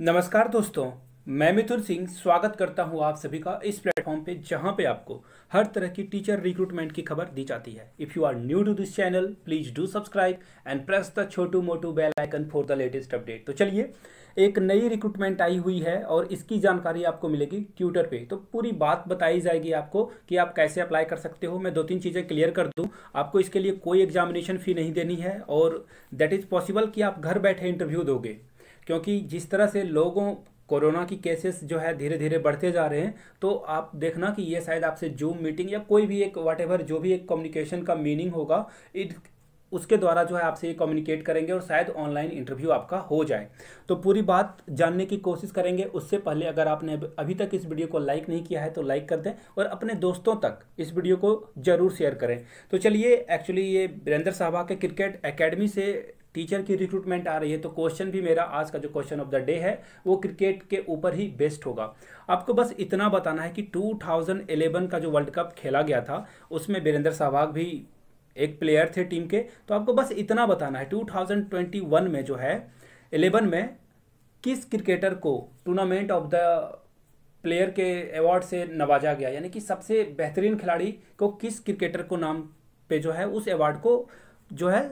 नमस्कार दोस्तों मैं मिथुन सिंह स्वागत करता हूं आप सभी का इस प्लेटफॉर्म पे जहां पे आपको हर तरह की टीचर रिक्रूटमेंट की खबर दी जाती है if you are new to this channel please do subscribe and press the छोटू मोटू bell icon for the latest update तो चलिए एक नई रिक्रूटमेंट आई हुई है और इसकी जानकारी आपको मिलेगी ट्यूटर पे तो पूरी बात बताई जाएगी आपको कि आप कैसे अप्लाई कर सकते हो मैं दो तीन चीज़ें क्लियर कर दूँ आपको इसके लिए कोई एग्जामिनेशन फ़ी नहीं देनी है और दैट इज़ पॉसिबल कि आप घर बैठे इंटरव्यू दोगे क्योंकि जिस तरह से लोगों कोरोना की केसेस जो है धीरे धीरे बढ़ते जा रहे हैं तो आप देखना कि ये शायद आपसे जूम मीटिंग या कोई भी एक वाट जो भी एक कम्युनिकेशन का मीनिंग होगा इट उसके द्वारा जो है आपसे ये कम्युनिकेट करेंगे और शायद ऑनलाइन इंटरव्यू आपका हो जाए तो पूरी बात जानने की कोशिश करेंगे उससे पहले अगर आपने अभी तक इस वीडियो को लाइक नहीं किया है तो लाइक कर दें और अपने दोस्तों तक इस वीडियो को जरूर शेयर करें तो चलिए एक्चुअली ये वीरेंद्र साहबा के क्रिकेट अकेडमी से टीचर की रिक्रूटमेंट आ रही है तो क्वेश्चन भी मेरा आज का जो क्वेश्चन ऑफ द डे है वो क्रिकेट के ऊपर ही बेस्ट होगा आपको बस इतना बताना है कि 2011 का जो वर्ल्ड कप खेला गया था उसमें वीरेंद्र सहवाग भी एक प्लेयर थे टीम के तो आपको बस इतना बताना है 2021 में जो है 11 में किस क्रिकेटर को टूर्नामेंट ऑफ द प्लेयर के अवार्ड से नवाजा गया यानी कि सबसे बेहतरीन खिलाड़ी को किस क्रिकेटर को नाम पे जो है उस अवार्ड को जो है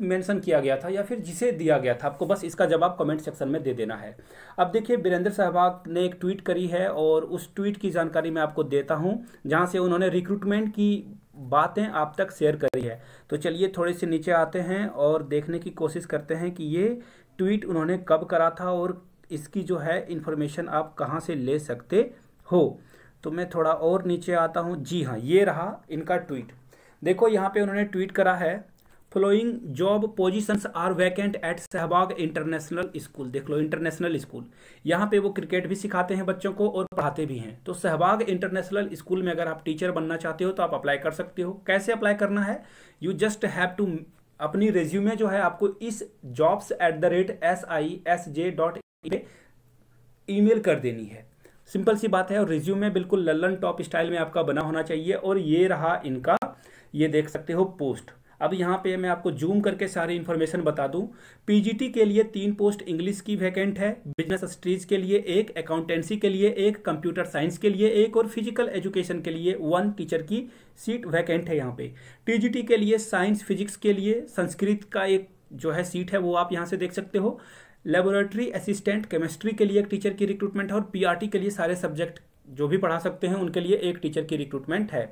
मेंशन किया गया था या फिर जिसे दिया गया था आपको बस इसका जवाब कमेंट सेक्शन में दे देना है अब देखिए वीरेंद्र सहवाग ने एक ट्वीट करी है और उस ट्वीट की जानकारी मैं आपको देता हूँ जहाँ से उन्होंने रिक्रूटमेंट की बातें आप तक शेयर करी है तो चलिए थोड़े से नीचे आते हैं और देखने की कोशिश करते हैं कि ये ट्वीट उन्होंने कब करा था और इसकी जो है इन्फॉर्मेशन आप कहाँ से ले सकते हो तो मैं थोड़ा और नीचे आता हूँ जी हाँ ये रहा इनका ट्वीट देखो यहाँ पे उन्होंने ट्वीट करा है following job positions are vacant at Sehwag international school देख लो इंटरनेशनल स्कूल यहाँ पे वो क्रिकेट भी सिखाते हैं बच्चों को और पढ़ाते भी हैं तो सहबाग इंटरनेशनल स्कूल में अगर आप टीचर बनना चाहते हो तो आप अप्लाई कर सकते हो कैसे अप्लाई करना है यू जस्ट हैव टू अपनी रेज्यूमे जो है आपको इस jobs at the rate S I S J dot email कर देनी है सिंपल सी बात है और रिज्यूमे बिल्कुल लल्लन टॉप स्टाइल में आपका बना होना चाहिए और ये रहा इनका ये देख सकते हो पोस्ट अब यहाँ पे मैं आपको जूम करके सारी इन्फॉर्मेशन बता दूँ पीजीटी के लिए तीन पोस्ट इंग्लिश की वैकेंट है बिजनेस स्ट्रीज के लिए एक अकाउंटेंसी के लिए एक कंप्यूटर साइंस के लिए एक और फिजिकल एजुकेशन के लिए वन टीचर की सीट वैकेंट है यहाँ पे टी के लिए साइंस फिजिक्स के लिए संस्कृत का एक जो है सीट है वो आप यहाँ से देख सकते हो लेबोरेटरी असिस्टेंट केमिस्ट्री के लिए एक टीचर की रिक्रूटमेंट है और पी के लिए सारे सब्जेक्ट जो भी पढ़ा सकते हैं उनके लिए एक टीचर की रिक्रूटमेंट है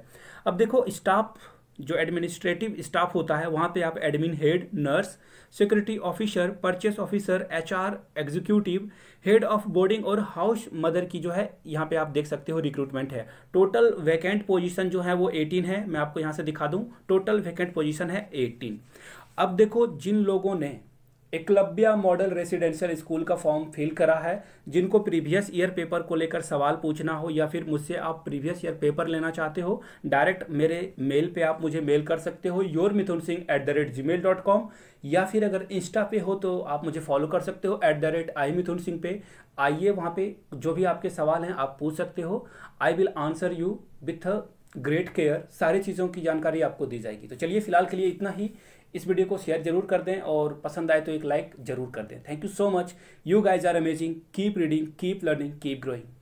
अब देखो स्टाफ जो एडमिनिस्ट्रेटिव स्टाफ होता है वहाँ पे आप admin head nurse security officer purchase officer HR executive head of boarding और हाउस मदर की जो है यहाँ पे आप देख सकते हो रिक्रूटमेंट है टोटल वैकेंट पोजीशन जो है वो 18 है मैं आपको यहाँ से दिखा दूँ टोटल वैकेंट पोजीशन है 18 अब देखो जिन लोगों ने एकलव्या मॉडल रेसिडेंशियल स्कूल का फॉर्म फिल करा है जिनको प्रीवियस ईयर पेपर को लेकर सवाल पूछना हो या फिर मुझसे आप प्रीवियस ईयर पेपर लेना चाहते हो डायरेक्ट मेरे मेल पे आप मुझे मेल कर सकते हो your Mithun Singh at the rate gmail dot com या फिर अगर इंस्टा पे हो तो आप मुझे फॉलो कर सकते हो at the rate I Mithun Singh पे आइए वहाँ पे जो भी आपके सवाल हैं आप पूछ सकते हो I will answer you with great care सारी चीज़ों की जानकारी आपको दी जाएगी तो चलिए फिलहाल के लिए इतना ही इस वीडियो को शेयर जरूर कर दें और पसंद आए तो एक लाइक जरूर कर दें thank you so much you guys are amazing keep reading keep learning keep growing